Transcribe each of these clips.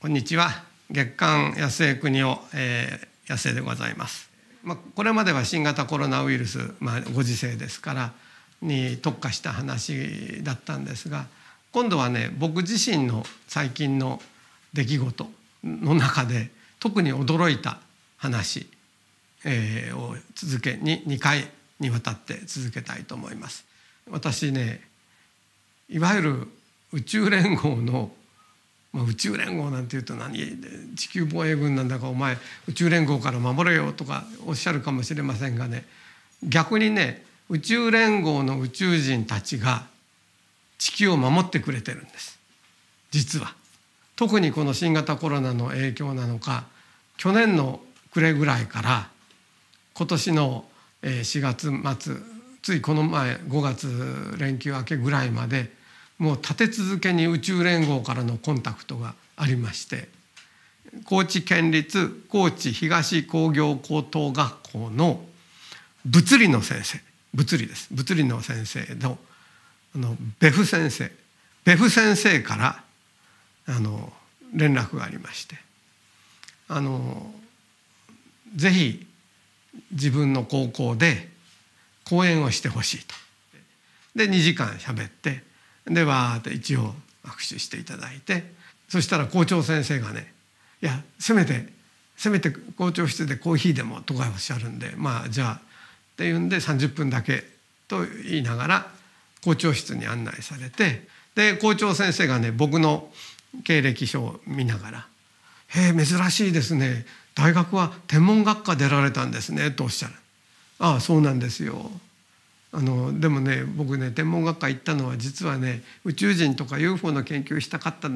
こんにちは月刊野生国を、えー、野生でございます、まあ、これまでは新型コロナウイルス、まあ、ご時世ですからに特化した話だったんですが今度はね僕自身の最近の出来事の中で特に驚いた話、えー、を続けに2回にわたって続けたいと思います。私ねいわゆる宇宙連合のまあ、宇宙連合なんていうと何地球防衛軍なんだかお前宇宙連合から守れよとかおっしゃるかもしれませんがね逆にね宇宙連合の宇宙人たちが地球を守ってくれてるんです実は。特にこの新型コロナの影響なのか去年の暮れぐらいから今年の4月末ついこの前5月連休明けぐらいまでもう立て続けに宇宙連合からのコンタクトがありまして高知県立高知東工業高等学校の物理の先生物理です物理の先生のあのベフ先生ベフ先生からあの連絡がありましてあのぜひ自分の高校で講演をしてほしいと。で2時間べってでわーって一応握手していただいてそしたら校長先生がね「いやせめてせめて校長室でコーヒーでも」とかおっしゃるんで「まあじゃあ」っていうんで30分だけと言いながら校長室に案内されてで校長先生がね僕の経歴書を見ながら「へえ珍しいですね大学は天文学科出られたんですね」とおっしゃる「ああそうなんですよ」あのでもね僕ね天文学科行ったのは実はね宇宙人とか UFO の研究したかった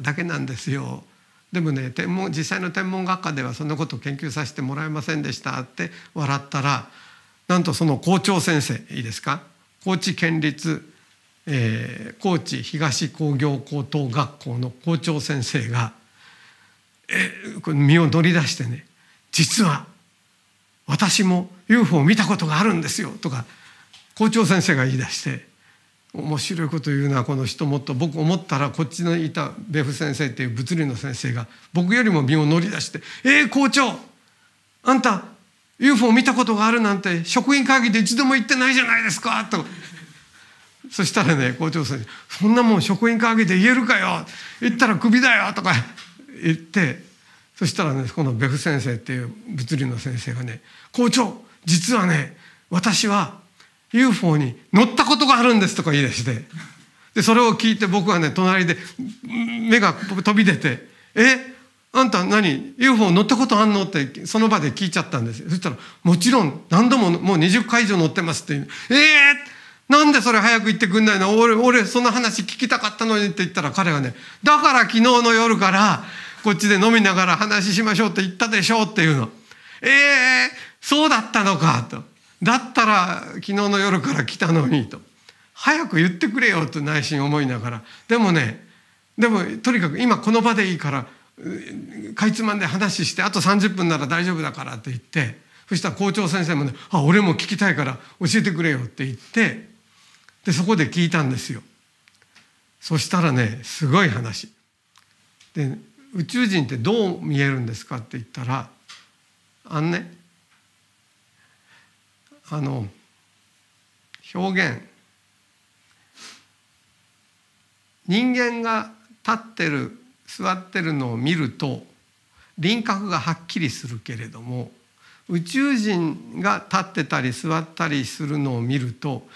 だけなんですよ。でもね天文実際の天文学科ではそんなこと研究させてもらえませんでしたって笑ったらなんとその校長先生いいですか高知県立、えー、高知東工業高等学校の校長先生がえこの身を乗り出してね実は私も UFO を見たことがあるんですよとか校長先生が言い出して面白いこと言うなこの人もっと僕思ったらこっちのいたベフ先生っていう物理の先生が僕よりも身を乗り出して「えー、校長あんた UFO 見たことがあるなんて職員会議で一度も言ってないじゃないですか」と。そしたらね校長先生「そんなもん職員会議で言えるかよ言ったらクビだよ」とか言ってそしたらねこのベフ先生っていう物理の先生がね「校長実はね私は UFO に乗ったことがあるんですとか言い出してでそれを聞いて僕はね隣で目が飛び出て「えあんた何 UFO 乗ったことあんの?」ってその場で聞いちゃったんですよそしたら「もちろん何度ももう20回以上乗ってます」って言う「ええーなんでそれ早く行ってくんないの俺、俺、その話聞きたかったのにって言ったら彼がね、だから昨日の夜から、こっちで飲みながら話しましょうって言ったでしょうっていうの。ええー、そうだったのかと。だったら昨日の夜から来たのにと早く言ってくれよと内心思いながらでもねでもとにかく今この場でいいからかいつまんで話してあと30分なら大丈夫だからって言ってそしたら校長先生もね「あ俺も聞きたいから教えてくれよ」って言ってでそこで聞いたんですよ。そしたらねすごい話。で宇宙人ってどう見えるんですかって言ったらあんねあの表現人間が立ってる座ってるのを見ると輪郭がはっきりするけれども宇宙人が立ってたり座ったりするのを見ると